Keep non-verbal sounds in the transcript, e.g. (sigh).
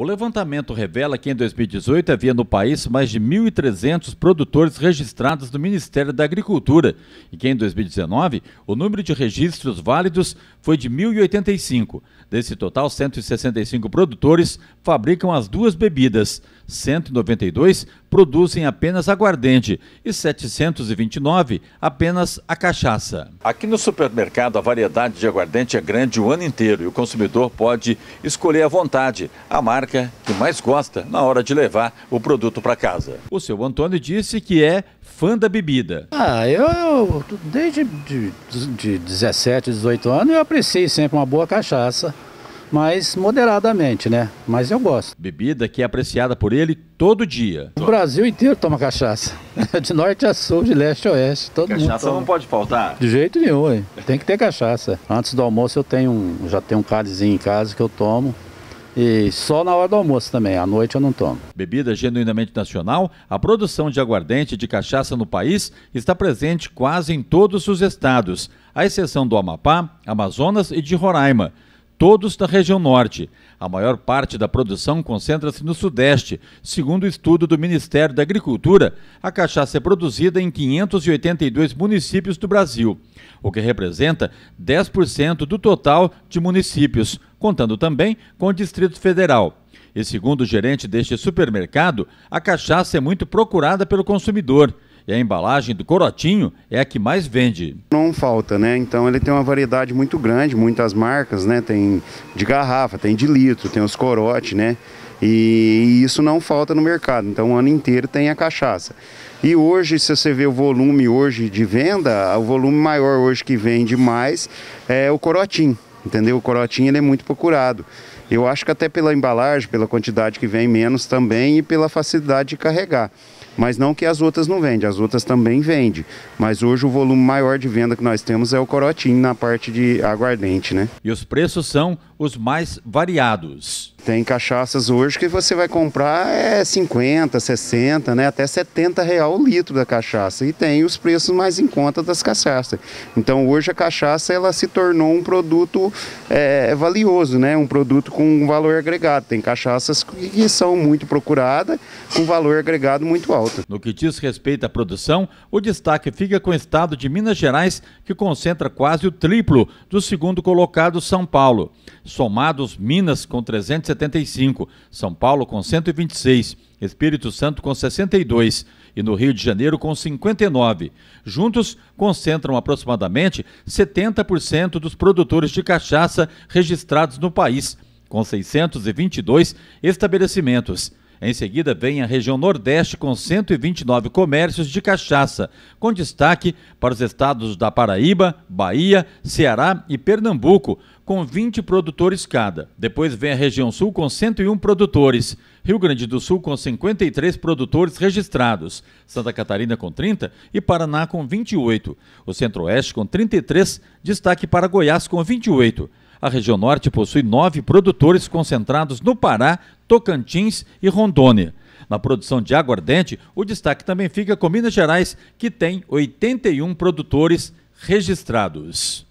O levantamento revela que em 2018 havia no país mais de 1.300 produtores registrados no Ministério da Agricultura e que em 2019 o número de registros válidos foi de 1.085. Desse total, 165 produtores fabricam as duas bebidas, 192 produzem apenas aguardente e 729 apenas a cachaça. Aqui no supermercado, a variedade de aguardente é grande o ano inteiro e o consumidor pode escolher à vontade a marca que mais gosta na hora de levar o produto para casa. O seu Antônio disse que é fã da bebida. Ah, eu, eu desde de, de 17, 18 anos eu apreciei sempre uma boa cachaça mas moderadamente, né? Mas eu gosto. Bebida que é apreciada por ele todo dia. O Brasil inteiro toma cachaça. (laughs) De norte a sul, de leste a oeste. Todo cachaça mundo não pode faltar? De jeito nenhum, hein? tem que ter cachaça. Antes do almoço eu tenho um, já tenho um cálizinho em casa que eu tomo. E só na hora do almoço também, à noite eu não tomo. Bebida genuinamente nacional, a produção de aguardente de cachaça no país está presente quase em todos os estados, à exceção do Amapá, Amazonas e de Roraima todos da região norte. A maior parte da produção concentra-se no Sudeste. Segundo o estudo do Ministério da Agricultura, a cachaça é produzida em 582 municípios do Brasil, o que representa 10% do total de municípios, contando também com o Distrito Federal. E segundo o gerente deste supermercado, a cachaça é muito procurada pelo consumidor e a embalagem do corotinho é a que mais vende. Não falta, né? Então ele tem uma variedade muito grande, muitas marcas, né? Tem de garrafa, tem de litro, tem os corote, né? E isso não falta no mercado. Então o ano inteiro tem a cachaça. E hoje, se você vê o volume hoje de venda, o volume maior hoje que vende mais é o corotinho, entendeu? O corotinho ele é muito procurado. Eu acho que até pela embalagem, pela quantidade que vem menos também e pela facilidade de carregar. Mas não que as outras não vendem, as outras também vendem. Mas hoje o volume maior de venda que nós temos é o corotinho na parte de aguardente, né? E os preços são os mais variados. Tem cachaças hoje que você vai comprar é 50, 60, né? Até 70 real o litro da cachaça. E tem os preços mais em conta das cachaças. Então hoje a cachaça ela se tornou um produto é, valioso, né? Um produto com um valor agregado. Tem cachaças que são muito procuradas, com valor agregado muito alto alta. No que diz respeito à produção, o destaque fica com o estado de Minas Gerais, que concentra quase o triplo do segundo colocado São Paulo. Somados Minas com 375, São Paulo com 126, Espírito Santo com 62 e no Rio de Janeiro com 59. Juntos, concentram aproximadamente 70% dos produtores de cachaça registrados no país, com 622 estabelecimentos. Em seguida, vem a região Nordeste com 129 comércios de cachaça, com destaque para os estados da Paraíba, Bahia, Ceará e Pernambuco, com 20 produtores cada. Depois vem a região Sul com 101 produtores, Rio Grande do Sul com 53 produtores registrados, Santa Catarina com 30 e Paraná com 28. O Centro-Oeste com 33, destaque para Goiás com 28. A região norte possui nove produtores concentrados no Pará, Tocantins e Rondônia. Na produção de aguardente, o destaque também fica com Minas Gerais, que tem 81 produtores registrados.